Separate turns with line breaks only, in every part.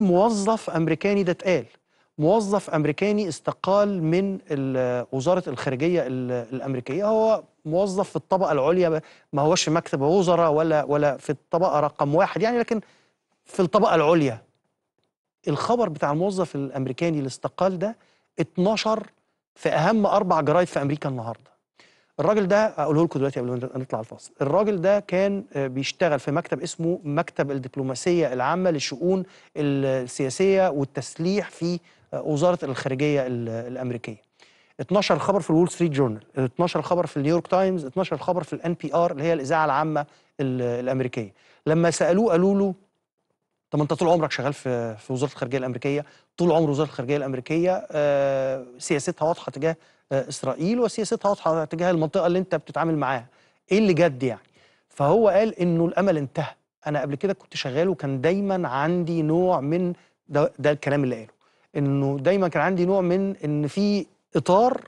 موظف امريكاني ده اتقال موظف امريكاني استقال من وزاره الخارجيه الامريكيه هو موظف في الطبقه العليا ما هوش في مكتب وزراء ولا ولا في الطبقه رقم واحد يعني لكن في الطبقه العليا الخبر بتاع الموظف الامريكاني اللي استقال ده اتنشر في اهم اربع جرايد في امريكا النهارده الراجل ده اقوله لكم دلوقتي قبل ما نطلع الفاصل الراجل ده كان آه، بيشتغل في مكتب اسمه مكتب الدبلوماسيه العامه للشؤون السياسيه والتسليح في آه، وزاره الخارجيه الامريكيه 12 خبر في الول ستريت جورنال 12 خبر في النيويورك تايمز 12 خبر في الان بي ار اللي هي الاذاعه العامه الامريكيه لما سالوه قالوا له طب انت طول عمرك شغال في في وزاره الخارجيه الامريكيه طول عمر وزاره الخارجيه الامريكيه آه، سياستها واضحه تجاه آه، اسرائيل وسياستها واضحه تجاه المنطقه اللي انت بتتعامل معاها ايه اللي جد يعني فهو قال انه الامل انتهى انا قبل كده كنت شغال وكان دايما عندي نوع من ده, ده الكلام اللي قاله انه دايما كان عندي نوع من ان في اطار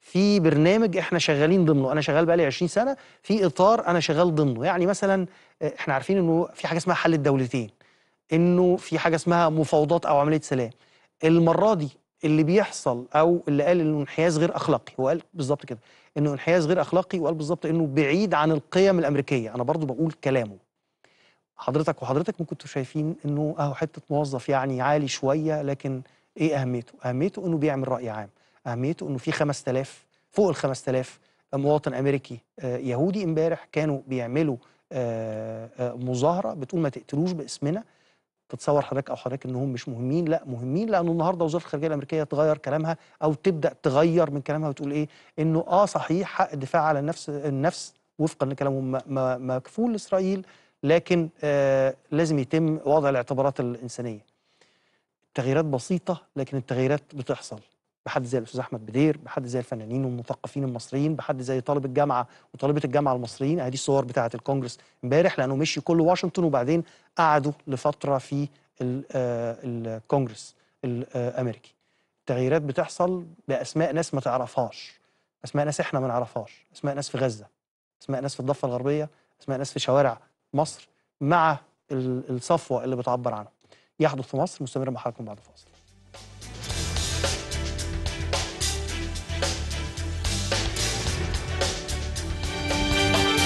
في برنامج احنا شغالين ضمنه انا شغال بقالي 20 سنه في اطار انا شغال ضمنه يعني مثلا آه، احنا عارفين انه في حاجه اسمها حل الدولتين انه في حاجه اسمها مفاوضات او عمليه سلام المره دي اللي بيحصل او اللي قال انه انحياز غير اخلاقي هو قال بالظبط كده انه انحياز غير اخلاقي وقال بالظبط انه بعيد عن القيم الامريكيه انا برضو بقول كلامه حضرتك وحضرتك ممكن كنتوا شايفين انه اهو حته موظف يعني عالي شويه لكن ايه اهميته اهميته انه بيعمل راي عام اهميته انه في 5000 فوق ال 5000 مواطن امريكي آه، يهودي امبارح كانوا بيعملوا آه، آه، مظاهره بتقول ما تقتلوش باسمنا تتصور حضرتك او حضرتك انهم مش مهمين لا مهمين لانه النهارده وزاره الخارجيه الامريكيه تغير كلامها او تبدا تغير من كلامها وتقول ايه انه اه صحيح حق الدفاع على النفس النفس وفقا لكلامهم مكفول لاسرائيل لكن آه لازم يتم وضع الاعتبارات الانسانيه التغييرات بسيطه لكن التغييرات بتحصل بحد زي الاستاذ احمد بدير بحد زي الفنانين والمثقفين المصريين بحد زي طالب الجامعه وطالبه الجامعه المصريين ادي الصور بتاعه الكونجرس امبارح لانه مشي كل واشنطن وبعدين قعدوا لفتره في آه، الكونجرس آه، الامريكي التغييرات بتحصل باسماء ناس ما تعرفهاش اسماء ناس احنا ما نعرفهاش اسماء ناس في غزه اسماء ناس في الضفه الغربيه اسماء ناس في شوارع مصر مع الصفوه اللي بتعبر عنها يحدث في مصر مستمر مع حضراتكم بعد الفاصل